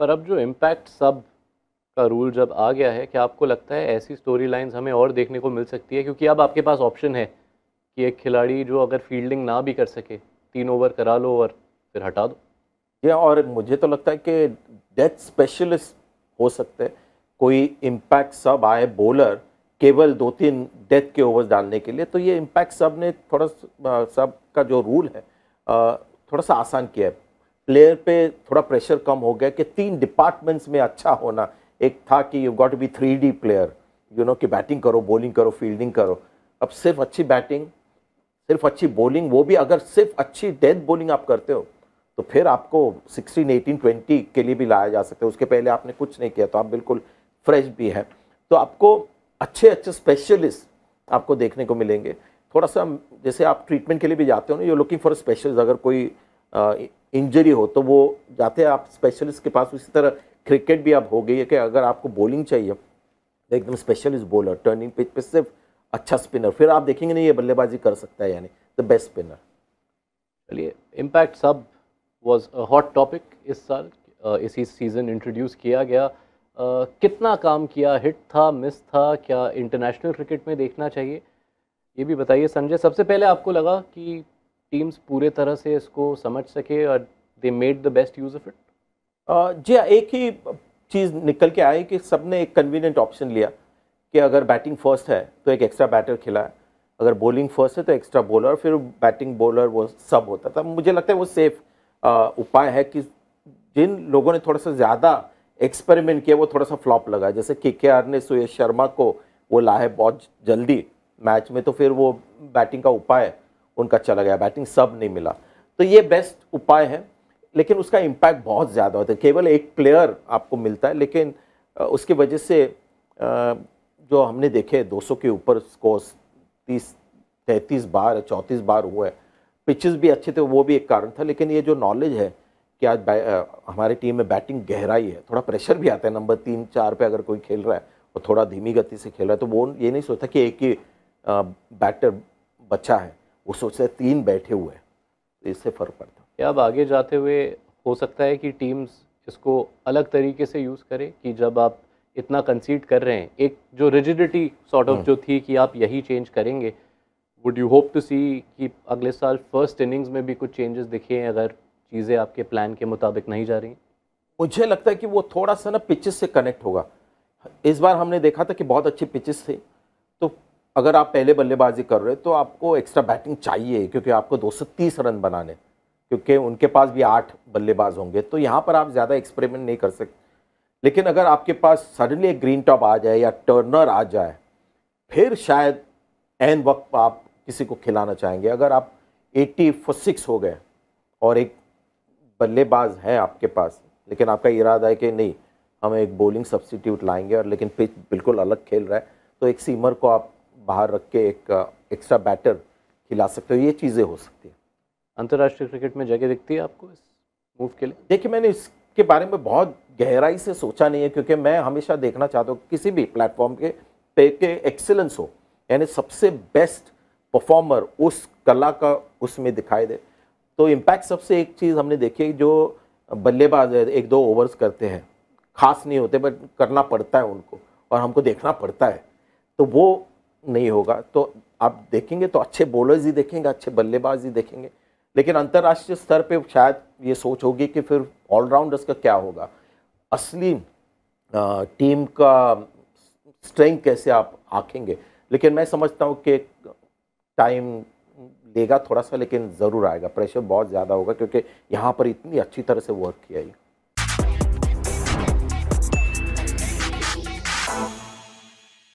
पर अब जो इम्पैक्ट सब का रूल जब आ गया है क्या आपको लगता है ऐसी स्टोरी लाइन्स हमें और देखने को मिल सकती है क्योंकि अब आपके पास ऑप्शन है कि एक खिलाड़ी जो अगर फील्डिंग ना भी कर सके तीन ओवर करा लो और फिर हटा दो या और मुझे तो लगता है कि डेथ स्पेशलिस्ट हो सकते हैं कोई इम्पैक्ट सब आए बॉलर केवल दो तीन डेथ के ओवर्स डालने के लिए तो ये इम्पैक्ट सब ने थोड़ा सब का जो रूल है थोड़ा सा आसान किया है प्लेयर पे थोड़ा प्रेशर कम हो गया कि तीन डिपार्टमेंट्स में अच्छा होना एक था कि you got be three D player you know कि बैटिंग करो बॉलिंग करो फील्डिंग करो अब सिर्फ अच्छी बैटिंग सिर्फ अच्छी बॉलिंग वो भी अगर सिर्फ अच्छी डेथ बॉलिंग आप करते हो तो फिर आपको सिक्सटीन एटीन ट्वेंटी के लिए भी लाया जा सकता है उसके पहले आपने कुछ नहीं किया तो आप बिल्कुल फ्रेश भी हैं तो आपको अच्छे अच्छे स्पेशलिस्ट आपको देखने को मिलेंगे थोड़ा सा जैसे आप ट्रीटमेंट के लिए भी जाते हो ना यू लुकिंग फॉर स्पेशलिस्ट अगर कोई आ, इंजरी हो तो वो जाते हैं आप स्पेशलिस्ट के पास उसी तरह क्रिकेट भी अब हो गई है कि अगर आपको बॉलिंग चाहिए तो एकदम स्पेशलिस्ट बॉलर टर्निंग पिच पे सिर्फ अच्छा स्पिनर फिर आप देखेंगे नहीं ये बल्लेबाजी कर सकता है यानी द बेस्ट स्पिनर चलिए impact sub was hot topic इस साल इसी सीज़न इंट्रोड्यूस किया गया uh, कितना काम किया हिट था मिस था क्या इंटरनेशनल क्रिकेट में देखना चाहिए ये भी बताइए संजय सबसे पहले आपको लगा कि टीम्स पूरे तरह से इसको समझ सके और they made the best use of it जी हाँ, एक ही चीज़ निकल के आई कि सब ने एक कन्वीनियंट ऑप्शन लिया कि अगर बैटिंग फर्स्ट है तो एक एक्स्ट्रा बैटर खिलाए अगर बॉलिंग फर्स्ट है तो एक्स्ट्रा बॉलर फिर बैटिंग बॉलर वो सब होता था मुझे लगता है वो सेफ उपाय है कि जिन लोगों ने थोड़ा सा ज़्यादा एक्सपेरिमेंट किया वो थोड़ा सा फ्लॉप लगा जैसे के के आर ने सुयश शर्मा को वो लाए बहुत जल्दी मैच में तो फिर वो बैटिंग का उपाय उनका चला गया बैटिंग सब नहीं मिला तो ये बेस्ट उपाय है लेकिन उसका इम्पैक्ट बहुत ज़्यादा होता है केवल एक प्लेयर आपको मिलता है लेकिन उसकी वजह से जो हमने देखे 200 के ऊपर स्कोर्स तीस तैंतीस बार चौंतीस बार हुए पिचेस भी अच्छे थे वो भी एक कारण था लेकिन ये जो नॉलेज है कि आज हमारी टीम में बैटिंग गहराई है थोड़ा प्रेशर भी आता है नंबर तीन चार पे अगर कोई खेल रहा है और थोड़ा धीमी गति से खेल रहा है तो वो ये नहीं सोचता कि एक ही बैटर बच्चा है वो सोचता है तीन बैठे हुए हैं तो इससे फ़र्क पड़ता है क्या अब आगे जाते हुए हो सकता है कि टीम्स इसको अलग तरीके से यूज़ करें कि जब आप इतना कंसीड कर रहे हैं एक जो रिजिडिटी सॉर्ट ऑफ जो थी कि आप यही चेंज करेंगे would you hope to see कि अगले साल फर्स्ट इनिंग्स में भी कुछ चेंजेस दिखे हैं अगर चीज़ें आपके प्लान के मुताबिक नहीं जा रही मुझे लगता है कि वो थोड़ा सा ना पिचेस से कनेक्ट होगा इस बार हमने देखा था कि बहुत अच्छी पिचेस थे तो अगर आप पहले बल्लेबाजी कर रहे हो तो आपको एक्स्ट्रा बैटिंग चाहिए क्योंकि आपको दो रन बनाने क्योंकि उनके पास भी आठ बल्लेबाज होंगे तो यहाँ पर आप ज़्यादा एक्सपेरिमेंट नहीं कर सकते लेकिन अगर आपके पास सडनली एक ग्रीन टॉप आ जाए या टर्नर आ जाए फिर शायद एन वक्त आप किसी को खिलाना चाहेंगे अगर आप एट्टी फोर सिक्स हो गए और एक बल्लेबाज है आपके पास लेकिन आपका इरादा है कि नहीं हम एक बॉलिंग सब्सटीट्यूट लाएंगे और लेकिन पिच बिल्कुल अलग खेल रहा है तो एक सीमर को आप बाहर रख के एक एक्स्ट्रा बैटर खिला सकते हो ये चीज़ें हो सकती हैं अंतर्राष्ट्रीय क्रिकेट में जगह दिखती है आपको इस मूव के लिए देखिए मैंने इसके बारे में बहुत गहराई से सोचा नहीं है क्योंकि मैं हमेशा देखना चाहता हूँ किसी भी प्लेटफॉर्म के पे के एक्सेलेंस हो यानी सबसे बेस्ट परफॉर्मर उस कला का उसमें दिखाई दे तो इम्पैक्ट सबसे एक चीज़ हमने देखी जो बल्लेबाज एक दो ओवर्स करते हैं खास नहीं होते बट करना पड़ता है उनको और हमको देखना पड़ता है तो वो नहीं होगा तो आप देखेंगे तो अच्छे बॉलर्स ही देखेंगे अच्छे बल्लेबाज ही देखेंगे लेकिन अंतर्राष्ट्रीय स्तर पे शायद ये सोच होगी कि फिर ऑलराउंडर्स का क्या होगा असली टीम का स्ट्रेंथ कैसे आप आखेंगे लेकिन मैं समझता हूँ कि टाइम लेगा थोड़ा सा लेकिन ज़रूर आएगा प्रेशर बहुत ज़्यादा होगा क्योंकि यहाँ पर इतनी अच्छी तरह से वर्क किया है